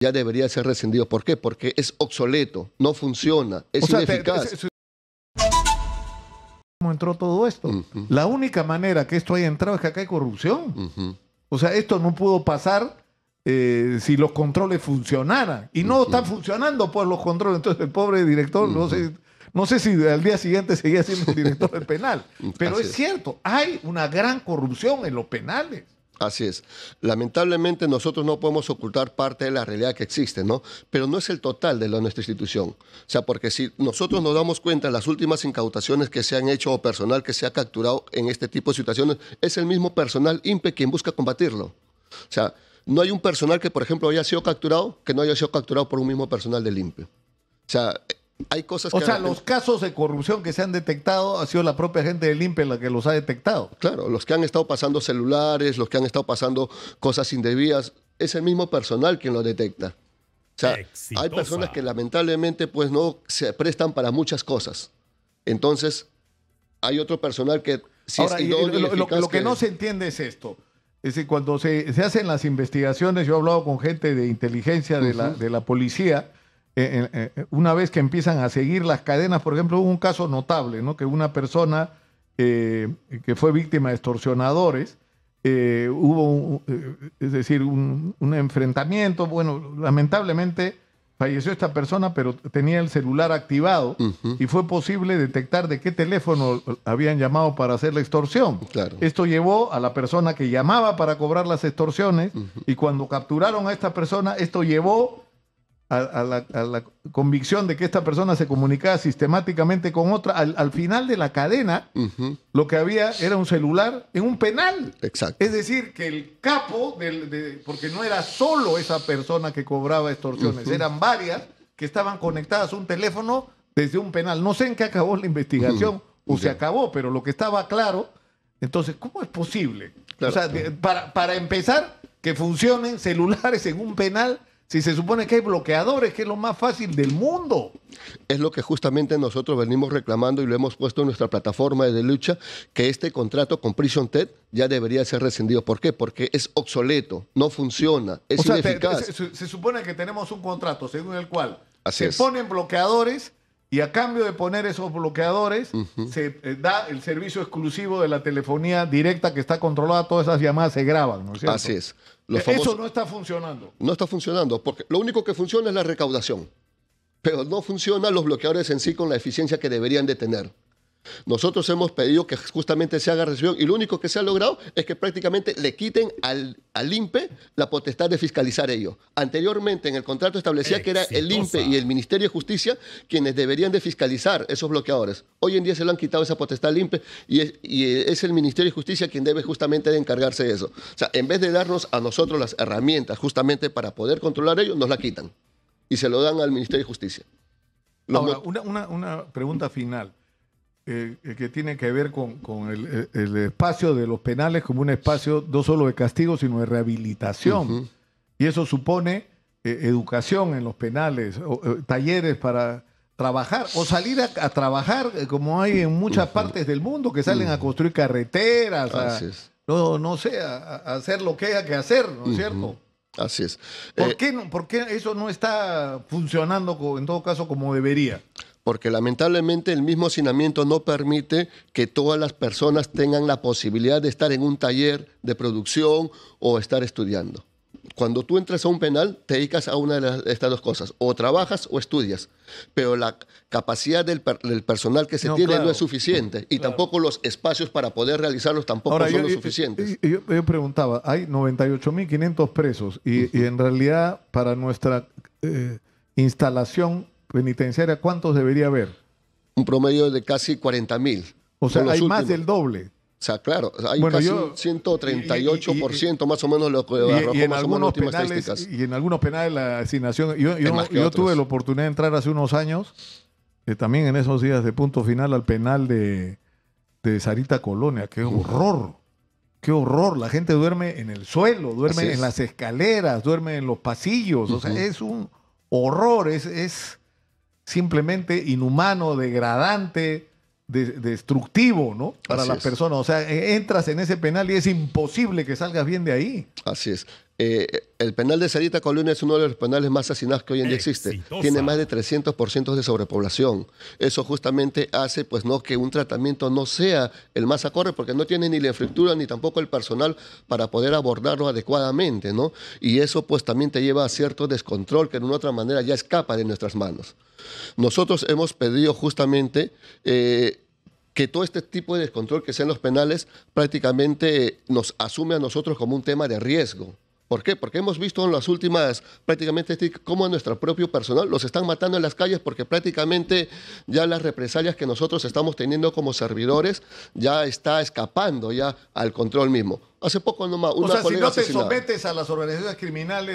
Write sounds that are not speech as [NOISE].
ya debería ser rescindido. ¿Por qué? Porque es obsoleto, no funciona, es o ¿Cómo entró todo esto? La única manera que esto haya entrado es que acá hay corrupción. O sea, esto no pudo pasar eh, si los controles funcionaran. Y no están funcionando pues los controles. Entonces el pobre director, no sé, no sé si al día siguiente seguía siendo el director del penal. [LAUGHS] Pero es cierto, hay una gran corrupción en los penales. Así es. Lamentablemente nosotros no podemos ocultar parte de la realidad que existe, ¿no? Pero no es el total de la, nuestra institución. O sea, porque si nosotros nos damos cuenta las últimas incautaciones que se han hecho o personal que se ha capturado en este tipo de situaciones, es el mismo personal impe quien busca combatirlo. O sea, no hay un personal que, por ejemplo, haya sido capturado que no haya sido capturado por un mismo personal del INPE. O sea, hay cosas o que... O sea, los casos de corrupción que se han detectado ha sido la propia gente del INPE la que los ha detectado. Claro, los que han estado pasando celulares, los que han estado pasando cosas indebidas, es el mismo personal quien lo detecta. O sea, hay personas que lamentablemente pues no se prestan para muchas cosas. Entonces, hay otro personal que Ahora, lo, que, no se entiende es esto. Es decir, cuando se, se, hacen las investigaciones, yo he hablado con gente de inteligencia la, de la policía, eh, eh, eh, una vez que empiezan a seguir las cadenas, por ejemplo, hubo un caso notable, ¿no? Que una persona que fue víctima de extorsionadores, hubo, es decir, un, enfrentamiento, bueno, lamentablemente falleció esta persona, pero tenía el celular activado y fue posible detectar de qué teléfono habían llamado para hacer la extorsión. Esto llevó a la persona que llamaba para cobrar las extorsiones y cuando capturaron a esta persona, esto llevó a, la, convicción de que esta persona se comunicaba sistemáticamente con otra, al, final de la cadena, lo que había era un celular en un penal. Exacto. Es decir, que el capo, del, porque no era solo esa persona que cobraba extorsiones, eran varias que estaban conectadas a un teléfono desde un penal. No sé en qué acabó la investigación, o se acabó, pero lo que estaba claro, entonces, ¿cómo es posible? O sea, para empezar, que funcionen celulares en un penal si se supone que hay bloqueadores, que es lo más fácil del mundo. Es lo que justamente nosotros venimos reclamando y lo hemos puesto en nuestra plataforma de lucha, que este contrato con Prison TED ya debería ser rescindido. ¿Por qué? Porque es obsoleto, no funciona, es se, supone que tenemos un contrato según el cual se ponen bloqueadores y a cambio de poner esos bloqueadores, se eh, da el servicio exclusivo de la telefonía directa que está controlada, todas esas llamadas se graban, ¿no es cierto? Así es. Eso no está funcionando. No está funcionando, porque lo único que funciona es la recaudación, pero no funcionan los bloqueadores en sí con la eficiencia que deberían de tener. Nosotros hemos pedido que justamente se haga revisión y lo único que se ha logrado es que prácticamente le quiten al, al la potestad de fiscalizar ello. Anteriormente en el contrato establecía que era el IMPE y el Ministerio de Justicia quienes deberían de fiscalizar esos bloqueadores. Hoy en día se lo han quitado esa potestad al IMPE y es, el Ministerio de Justicia quien debe justamente de encargarse de eso. O sea, en vez de darnos a nosotros las herramientas justamente para poder controlar ellos nos la quitan y se lo dan al Ministerio de Justicia. una pregunta final. Eh, eh, que tiene que ver con, el, espacio de los penales como un espacio no solo de castigo, sino de rehabilitación. Y eso supone eh, educación en los penales, talleres para trabajar o salir a, trabajar como hay en muchas partes del mundo que salen a construir carreteras, a, no, no sé, hacer lo que haya que hacer, ¿no es cierto? Así es. ¿Por, no, ¿Por, qué eso no está funcionando, en todo caso, como debería? porque lamentablemente el mismo hacinamiento no permite que todas las personas tengan la posibilidad de estar en un taller de producción o estar estudiando. Cuando tú entras a un penal, te dedicas a una de, estas dos cosas, o trabajas o estudias, pero la capacidad del, personal que se tiene no es suficiente y tampoco los espacios para poder realizarlos tampoco son suficientes. Yo, preguntaba, hay 98.500 presos y, y, en realidad para nuestra eh, instalación penitenciaria, ¿cuántos debería haber? Un promedio de casi 40 mil. O sea, hay más del doble. O sea, claro, hay casi 138% más o menos lo que en algunos Y en algunos penales la asignación. Yo, tuve la oportunidad de entrar hace unos años, eh, también en esos días de punto final, al penal de, Sarita Colonia. ¡Qué horror! ¡Qué horror! La gente duerme en el suelo, duerme en las escaleras, duerme en los pasillos. O sea, es un horror. es, simplemente inhumano, degradante, destructivo, ¿no? Para las personas. O sea, e, entras en ese penal y es imposible que salgas bien de ahí. Así es. Eh, el penal de Sarita Coluna es uno de los penales más asesinados que hoy en día existe. Tiene más de 300% de sobrepoblación. Eso justamente hace pues no que un tratamiento no sea el más acorde porque no tiene ni la infraestructura ni tampoco el personal para poder abordarlo adecuadamente, ¿no? Y eso pues también te lleva a cierto descontrol que de una otra manera ya escapa de nuestras manos. Nosotros hemos pedido justamente eh, que todo este tipo de descontrol que sean los penales prácticamente nos asume a nosotros como un tema de riesgo. ¿Por qué? Porque hemos visto en las últimas, prácticamente, este, cómo a nuestro propio personal los están matando en las calles porque prácticamente ya las represalias que nosotros estamos teniendo como servidores ya está escapando ya al control mismo. Hace poco nomás una O sea, si no te sometes a las organizaciones criminales...